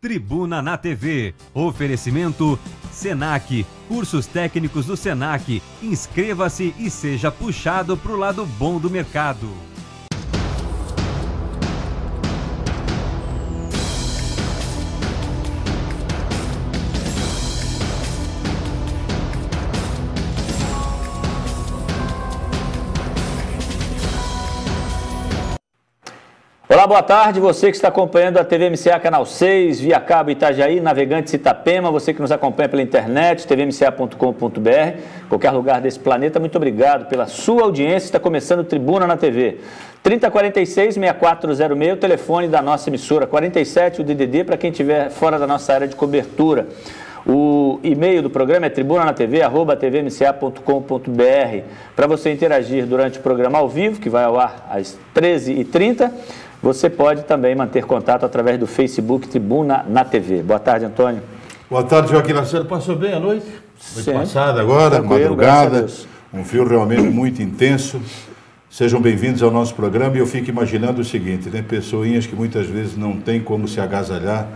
Tribuna na TV. Oferecimento Senac. Cursos técnicos do Senac. Inscreva-se e seja puxado para o lado bom do mercado. Olá, boa tarde. Você que está acompanhando a TVMCA Canal 6, via cabo Itajaí, Navegante Itapema, você que nos acompanha pela internet, tvmca.com.br, qualquer lugar desse planeta, muito obrigado pela sua audiência. Está começando Tribuna na TV. 3046-6406, o telefone da nossa emissora, 47, o DDD, para quem estiver fora da nossa área de cobertura. O e-mail do programa é tribunanatv.tvmca.com.br. Para você interagir durante o programa ao vivo, que vai ao ar às 13h30, você pode também manter contato através do Facebook Tribuna na TV. Boa tarde, Antônio. Boa tarde, Joaquim Lacerda. Passou bem a noite? Noite passada agora, Tranquilo, madrugada. Um fio realmente muito intenso. Sejam bem-vindos ao nosso programa e eu fico imaginando o seguinte, né? Pessoinhas que muitas vezes não têm como se agasalhar,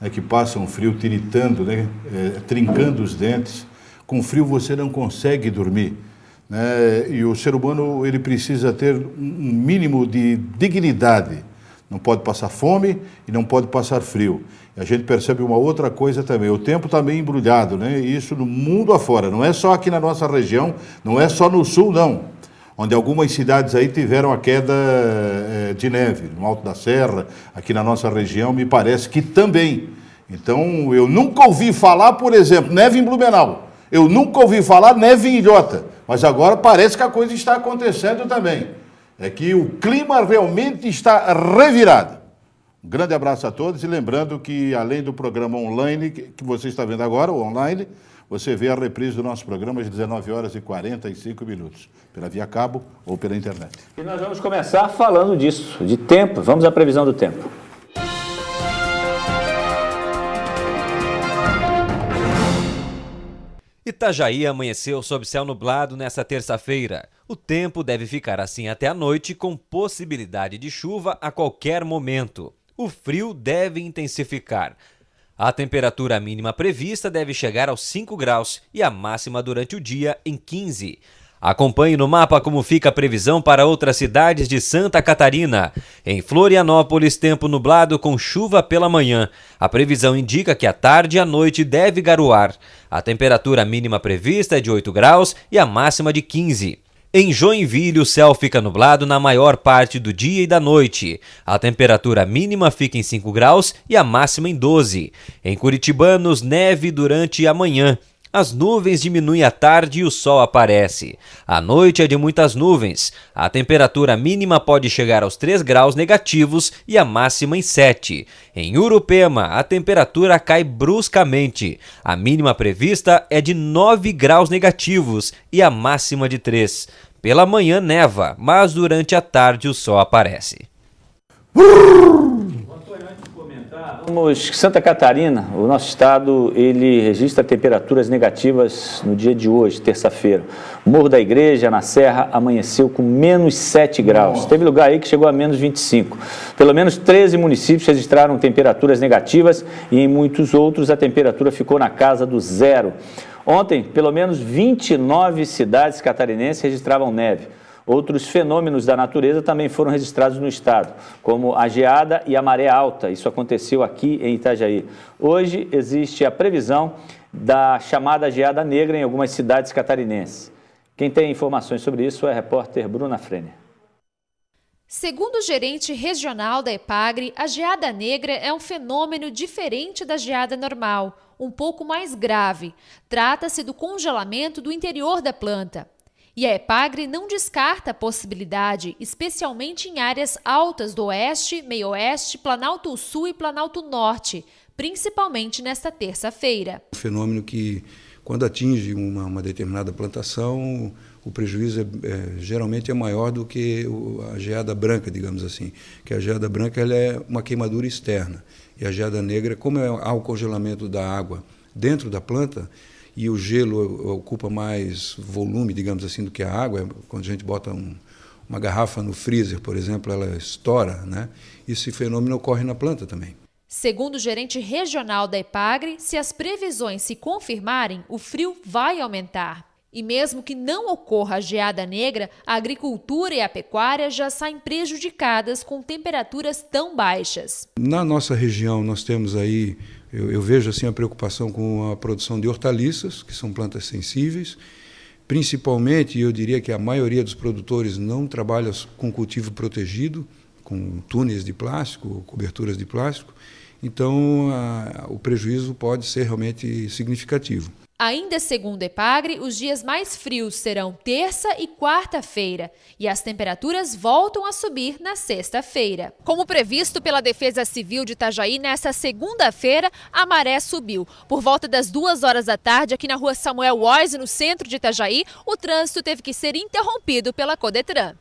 né? que passam frio tiritando, né? É, trincando os dentes. Com frio você não consegue dormir. Né? E o ser humano ele precisa ter um mínimo de dignidade não pode passar fome e não pode passar frio. A gente percebe uma outra coisa também. O tempo está meio embrulhado, né? E isso no mundo afora. Não é só aqui na nossa região, não é só no sul, não. Onde algumas cidades aí tiveram a queda eh, de neve. No Alto da Serra, aqui na nossa região, me parece que também. Então, eu nunca ouvi falar, por exemplo, neve em Blumenau. Eu nunca ouvi falar neve em Ilhota. Mas agora parece que a coisa está acontecendo também é que o clima realmente está revirado. Um grande abraço a todos e lembrando que além do programa online que você está vendo agora, o online, você vê a reprise do nosso programa às 19 horas e 45 minutos, pela via cabo ou pela internet. E nós vamos começar falando disso, de tempo. Vamos à previsão do tempo. Itajaí amanheceu sob céu nublado nesta terça-feira. O tempo deve ficar assim até a noite, com possibilidade de chuva a qualquer momento. O frio deve intensificar. A temperatura mínima prevista deve chegar aos 5 graus e a máxima durante o dia em 15. Acompanhe no mapa como fica a previsão para outras cidades de Santa Catarina. Em Florianópolis, tempo nublado com chuva pela manhã. A previsão indica que a tarde e a noite deve garoar. A temperatura mínima prevista é de 8 graus e a máxima de 15. Em Joinville, o céu fica nublado na maior parte do dia e da noite. A temperatura mínima fica em 5 graus e a máxima em 12. Em Curitibanos, neve durante a manhã. As nuvens diminuem à tarde e o sol aparece. A noite é de muitas nuvens. A temperatura mínima pode chegar aos 3 graus negativos e a máxima em 7. Em Urupema, a temperatura cai bruscamente. A mínima prevista é de 9 graus negativos e a máxima de 3. Pela manhã neva, mas durante a tarde o sol aparece. Vamos, Santa Catarina, o nosso estado, ele registra temperaturas negativas no dia de hoje, terça-feira. Morro da Igreja, na Serra, amanheceu com menos 7 graus. Nossa. Teve lugar aí que chegou a menos 25. Pelo menos 13 municípios registraram temperaturas negativas e em muitos outros a temperatura ficou na casa do zero. Ontem, pelo menos 29 cidades catarinenses registravam neve. Outros fenômenos da natureza também foram registrados no estado, como a geada e a maré alta. Isso aconteceu aqui em Itajaí. Hoje existe a previsão da chamada geada negra em algumas cidades catarinenses. Quem tem informações sobre isso é a repórter Bruna Frene. Segundo o gerente regional da EPAGRE, a geada negra é um fenômeno diferente da geada normal, um pouco mais grave. Trata-se do congelamento do interior da planta. E a EPAGRE não descarta a possibilidade, especialmente em áreas altas do Oeste, Meio-Oeste, Planalto Sul e Planalto Norte, principalmente nesta terça-feira. Um fenômeno que, quando atinge uma, uma determinada plantação, o prejuízo é, é, geralmente é maior do que a geada branca, digamos assim, que a geada branca ela é uma queimadura externa e a geada negra, como é, há o congelamento da água dentro da planta, e o gelo ocupa mais volume, digamos assim, do que a água. Quando a gente bota um, uma garrafa no freezer, por exemplo, ela estoura, né? Esse fenômeno ocorre na planta também. Segundo o gerente regional da Epagre, se as previsões se confirmarem, o frio vai aumentar. E mesmo que não ocorra a geada negra, a agricultura e a pecuária já saem prejudicadas com temperaturas tão baixas. Na nossa região, nós temos aí eu, eu, vejo assim a preocupação com a produção de hortaliças, que são plantas sensíveis. Principalmente, eu diria que a maioria dos produtores não trabalha com cultivo protegido, com túneis de plástico, coberturas de plástico. Então, a, o prejuízo pode ser realmente significativo. Ainda segundo Epagre, os dias mais frios serão terça e quarta-feira e as temperaturas voltam a subir na sexta-feira. Como previsto pela Defesa Civil de Itajaí, nesta segunda-feira a maré subiu. Por volta das duas horas da tarde, aqui na rua Samuel Wise, no centro de Itajaí, o trânsito teve que ser interrompido pela Codetran.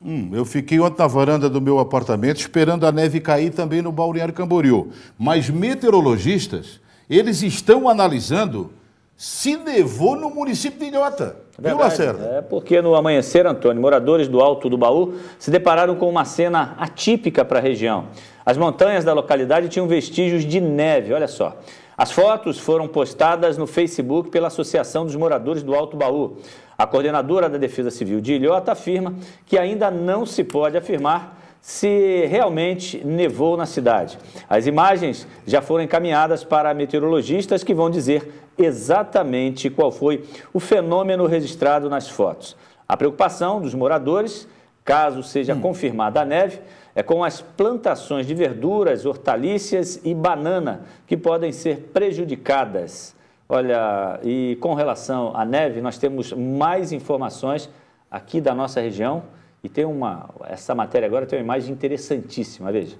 Hum, eu fiquei ontem na varanda do meu apartamento esperando a neve cair também no Balneário Camboriú. Mas meteorologistas eles estão analisando se nevou no município de Ilhota. É verdade. Viu, Lacerda? É porque no amanhecer, Antônio, moradores do Alto do Baú se depararam com uma cena atípica para a região. As montanhas da localidade tinham vestígios de neve, olha só. As fotos foram postadas no Facebook pela Associação dos Moradores do Alto Baú. A coordenadora da Defesa Civil de Ilhota afirma que ainda não se pode afirmar se realmente nevou na cidade. As imagens já foram encaminhadas para meteorologistas que vão dizer exatamente qual foi o fenômeno registrado nas fotos. A preocupação dos moradores, caso seja hum. confirmada a neve, é com as plantações de verduras, hortaliças e banana que podem ser prejudicadas. Olha, e com relação à neve, nós temos mais informações aqui da nossa região e tem uma. Essa matéria agora tem uma imagem interessantíssima, veja.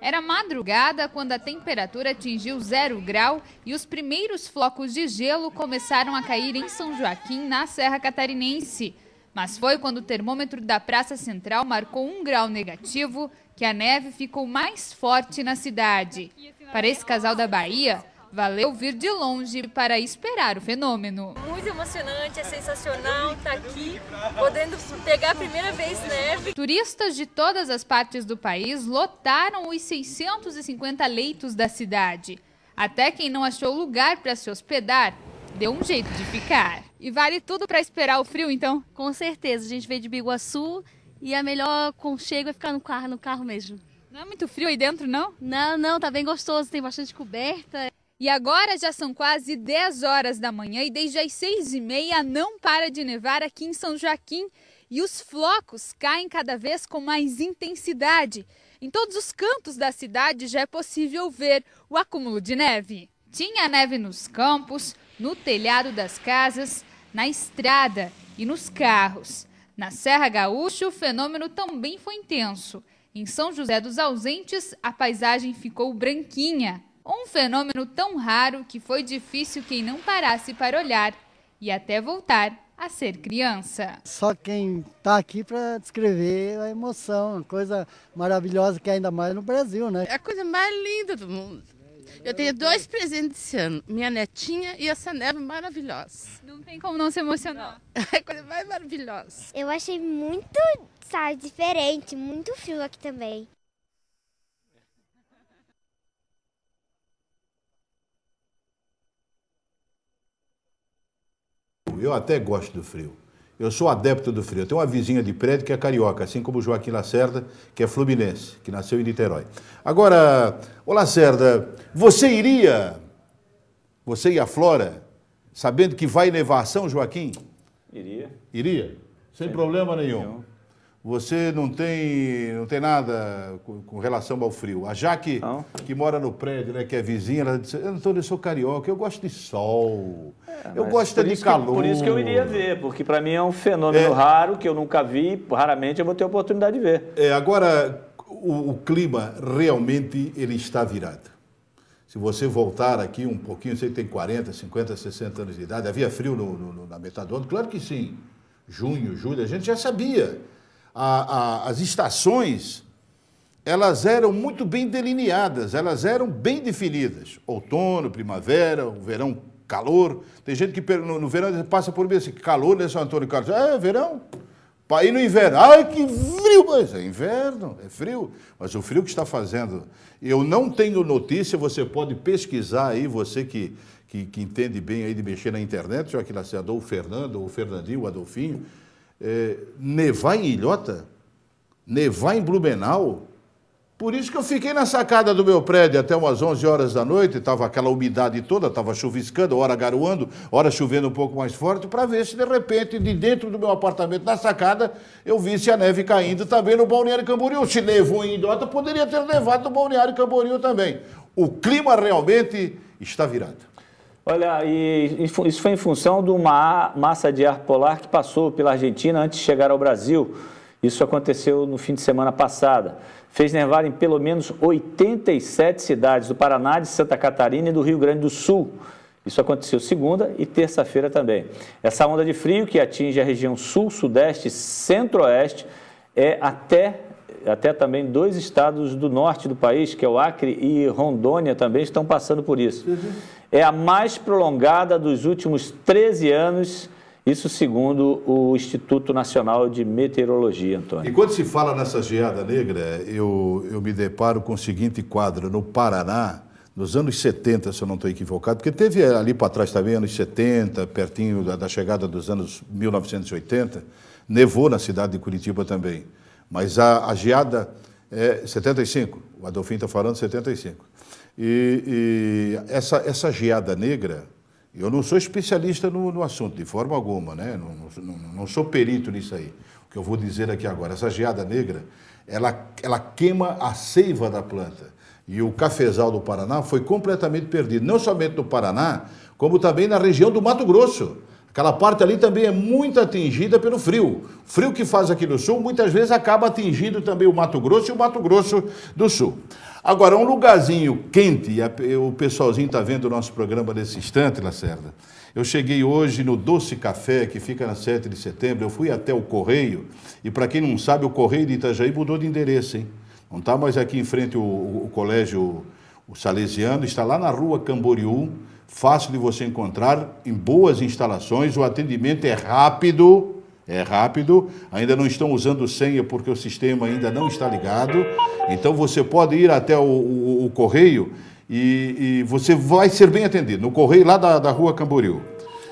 Era madrugada quando a temperatura atingiu zero grau e os primeiros flocos de gelo começaram a cair em São Joaquim, na Serra Catarinense. Mas foi quando o termômetro da Praça Central marcou um grau negativo que a neve ficou mais forte na cidade. Para esse casal da Bahia, Valeu vir de longe para esperar o fenômeno. Muito emocionante, é sensacional estar tá aqui, podendo pegar a primeira vez neve. Turistas de todas as partes do país lotaram os 650 leitos da cidade. Até quem não achou lugar para se hospedar deu um jeito de ficar. E vale tudo para esperar o frio, então? Com certeza. A gente veio de Biguaçu e a melhor conchego é ficar no carro, no carro mesmo. Não é muito frio aí dentro, não? Não, não, tá bem gostoso, tem bastante coberta. E agora já são quase 10 horas da manhã e desde as 6 e meia não para de nevar aqui em São Joaquim e os flocos caem cada vez com mais intensidade. Em todos os cantos da cidade já é possível ver o acúmulo de neve. Tinha neve nos campos, no telhado das casas, na estrada e nos carros. Na Serra Gaúcha, o fenômeno também foi intenso. Em São José dos Ausentes, a paisagem ficou branquinha. Um fenômeno tão raro que foi difícil quem não parasse para olhar e até voltar a ser criança. Só quem está aqui para descrever a emoção, a coisa maravilhosa que é ainda mais no Brasil, né? É a coisa mais linda do mundo. Eu tenho dois presentes esse ano, minha netinha e essa neve maravilhosa. Não tem como não se emocionar. É a coisa mais maravilhosa. Eu achei muito, sabe, diferente, muito frio aqui também. Eu até gosto do frio. Eu sou adepto do frio. Eu tenho uma vizinha de prédio que é carioca, assim como o Joaquim Lacerda, que é fluminense, que nasceu em Niterói. Agora, ô Lacerda, você iria, você e a Flora, sabendo que vai nevar São Joaquim? Iria. Iria? Sem, Sem problema nenhum. nenhum. Você não tem, não tem nada com, com relação ao frio. A Jaque, não. que mora no prédio, né, que é vizinha, ela disse, Antônio, eu sou carioca, eu gosto de sol, é, eu gosto de calor. Que, por isso que eu iria ver, porque para mim é um fenômeno é, raro, que eu nunca vi, raramente eu vou ter oportunidade de ver. É, agora, o, o clima realmente ele está virado. Se você voltar aqui um pouquinho, você tem 40, 50, 60 anos de idade, havia frio no, no, na metade do ano? Claro que sim. Junho, julho, a gente já sabia a, a, as estações, elas eram muito bem delineadas, elas eram bem definidas. Outono, primavera, verão, calor. Tem gente que no, no verão passa por mim assim, calor, né, São Antônio Carlos? É, verão. Aí no inverno, ai que frio, mas é inverno, é frio. Mas o frio que está fazendo, eu não tenho notícia, você pode pesquisar aí, você que, que, que entende bem aí de mexer na internet, já que nasceu Adolfo Fernando, o Fernandinho, o Adolfinho, é, nevar em Ilhota, nevar em Blumenau. Por isso que eu fiquei na sacada do meu prédio até umas 11 horas da noite, estava aquela umidade toda, estava chuviscando, hora garoando, hora chovendo um pouco mais forte, para ver se de repente, de dentro do meu apartamento, na sacada, eu visse a neve caindo também no Balneário Camboriú. Se nevou em Ilhota, poderia ter nevado no Balneário Camboriú também. O clima realmente está virado. Olha, e isso foi em função de uma massa de ar polar que passou pela Argentina antes de chegar ao Brasil. Isso aconteceu no fim de semana passada. Fez nevar em pelo menos 87 cidades do Paraná, de Santa Catarina e do Rio Grande do Sul. Isso aconteceu segunda e terça-feira também. Essa onda de frio que atinge a região sul, sudeste e centro-oeste é até até também dois estados do norte do país, que é o Acre e Rondônia, também estão passando por isso. Uhum. É a mais prolongada dos últimos 13 anos, isso segundo o Instituto Nacional de Meteorologia, Antônio. E quando se fala nessa geada negra, eu, eu me deparo com o seguinte quadro: no Paraná, nos anos 70, se eu não estou equivocado, porque teve ali para trás também, anos 70, pertinho da, da chegada dos anos 1980, nevou na cidade de Curitiba também. Mas a, a geada é 75, o Adolfinho está falando 75. E, e, essa, essa geada negra, eu não sou especialista no, no assunto, de forma alguma, né? Não, não, não, sou perito nisso aí. O que eu vou dizer aqui agora, essa geada negra, ela, ela queima a seiva da planta. E o cafezal do Paraná foi completamente perdido, não somente no Paraná, como também na região do Mato Grosso. Aquela parte ali também é muito atingida pelo frio. O frio que faz aqui no sul muitas vezes acaba atingindo também o Mato Grosso e o Mato Grosso do Sul. Agora, um lugarzinho quente, o pessoalzinho está vendo o nosso programa nesse instante, Lacerda. Eu cheguei hoje no Doce Café, que fica na 7 de setembro, eu fui até o Correio, e para quem não sabe, o Correio de Itajaí mudou de endereço, hein? Não está mais aqui em frente o, o, o colégio o Salesiano, está lá na rua Camboriú, fácil de você encontrar em boas instalações, o atendimento é rápido, é rápido, ainda não estão usando senha porque o sistema ainda não está ligado, então você pode ir até o, o, o correio e, e, você vai ser bem atendido, no correio lá da, da rua Camboriú.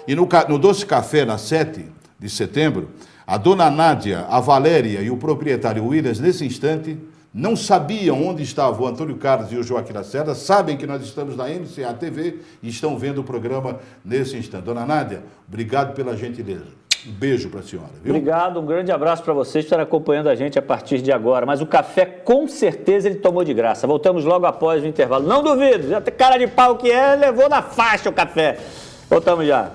E no, no Doce Café, na 7 de setembro, a dona Nádia, a Valéria e o proprietário Williams, nesse instante, não sabiam onde estava o Antônio Carlos e o Joaquim Lacerda, sabem que nós estamos na MCA TV e estão vendo o programa nesse instante. Dona Nádia, obrigado pela gentileza. Um beijo para a senhora. Viu? Obrigado, um grande abraço para vocês que estar acompanhando a gente a partir de agora. Mas o café, com certeza, ele tomou de graça. Voltamos logo após o intervalo. Não duvido, cara de pau que é, levou na faixa o café. Voltamos já.